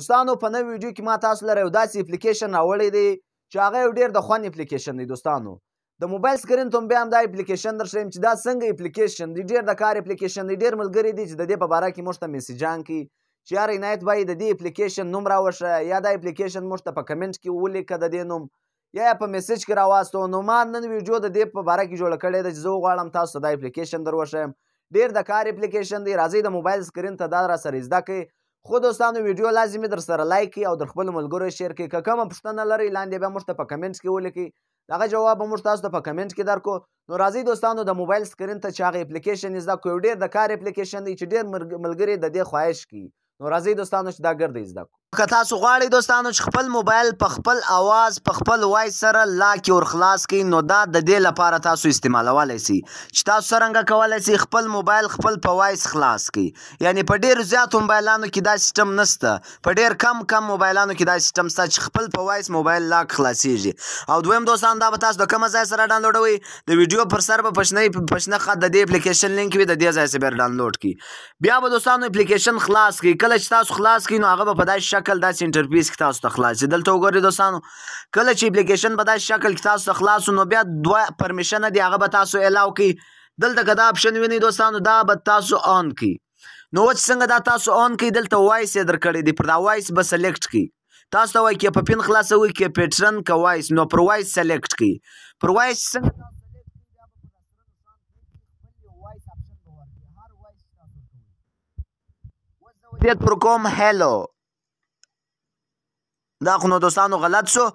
دوستانو په نوې ویډیو کې ما تاسو لپاره یو داسې اپلیکیشن راوړی دی چې هغه یو ډیر د خوند اپلیکیشن دی دوستانو د موبایل سکرین ته بیا هم دا اپلیکیشن درښیم چې دا څنګه اپلیکیشن دی ډیر د کار اپلیکیشن دی ډیر ملګری دی چې د دې په باره کې موږ ته میسیجان کوي چې یار عنایت باید د دې اپلیکیشن نوم راوښه یا دا اپلیکیشن موږ ته په کمنټ کې ولیکه د دې نوم یا په میسج کې راواستو نو ما نن ویډیو د دې په باره کې جوړه کړې ده چې زه غواړم تاسو دا اپلیکیشن دروښیم ډیر د کار اپلیکیشن دی راځي د موبایل سکرین ته دا را سره زده کړئ خو دوستانو ویډیو لازمي در سره لایک کړئ او در خپل ملګرو شیر کړئ که کومه پوښتنه لرئ لاندې به موږ ته په کمنټس کې ولیکئ دغه جواب موږ تاسو ته په کمنټ کې درکو نو راځي دوستانو د موبایل سکرین ته چې هغه اپلیکیشن زده کړو ډیر د کار اپلیکیشن دی چې ډیر ملګری د دې خواهش کوي نو راځي دوستانو چې دا ګرځي زده کړو که تاسو غواړئ دوستانو چې خپل موبایل په خپل اواز په خپل وایس سره لاک ور خلاص کړئ نو دا د دې لپاره تاسو استعمالولی سئ چې تاسو څرنګه کولی سئ خپل موبایل خپل په وایس خلاص کړئ یعنی په ډېرو زیاتو موبایلانو کې دا سیستم نسته په ډېر کم کم موبایلانو کې دا سیستم شته چې خپل په وایس موبایل لاک خلاصیږي او دویم دوستان دا به تاسو د کومه ځای سره ډاونلوډوئ د ویډیو پر سر به په شنه خط د دې اپلیکیشن لینک وي د دې ځای سره بیا ډاونلوډ کړئ بیا به دوستانو اپلیکیشن خلاص کړئ کله چې تاسو خلاص کړئ نو هغه به په داسې شکل داسې انټرفیس کې تاسو ته خلاصي دلته وګورئ دوستانو کله چې اپلیکیشن په داسې شکل کې تاسو ته خلاص نو بیا دوه پرمیشن دی هغه به تاسو الاو کی دلته که دا اپشن ویني دوستانو دا به تاسو آن کی نو وڅ څنګه دا تاسو آن کی دلته وایس یې درکړی دی پر دا وایس به سلیکټ کی تاسو ته وایي کې په پین خلاصوي کې پیټرن کا وایس نو پر وایس سلیکټ کی پر وایس څنګه دې پر کوم هالو دا خو نو دوستانو غلط شو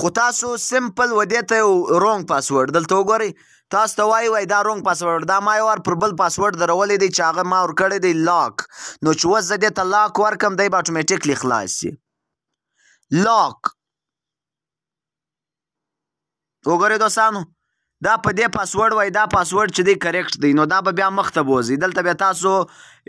خو تاسو سمپل و دې ته یو رونګ پاسورډ دلته وګورئ تاسو ته وای وای دا رونګ پاسورډ دا ما یو ور پر بل پاسورډ درولې دی چې هغه ما ور کړی دی لاک نو چې وځ دې ته لاک ورکم دی به اتوماتیکلی خلاص شي لاک وګورئ دوستانو دا په دې پاسورډ وای دا پاسورډ چې دی کریکټ دی نو دا به بیا مخته بوزي دلته بیا تاسو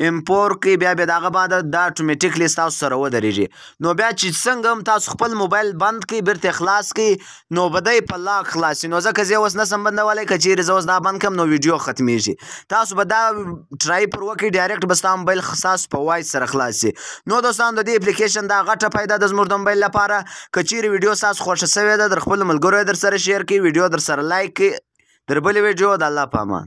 امپور کې بیا به داغه باندې دا اتوماتیکلی تاسو سره ودرېږي نو بیا چې څنګه هم تاسو خپل موبایل بند کړئ بیرته خلاص کړئ نو بدای په لا خلاص نو ځکه زه اوس نه سم بندولای کچېرې زه اوس دا بند کم نو ویډیو ختمیږي تاسو به دا ټرای پر وکړئ ډایرکټ بس تاسو موبایل خاص په وای سره خلاص شي نو دوستانو د دې اپلیکیشن دا غټه فائدہ د زموږ د موبایل لپاره کچېرې ویډیو تاسو خوښه سوي ده در خپل ملګرو در سره شیر کړئ ویډیو در سره لایک کړئ تر بلې ویډیو د الله په امان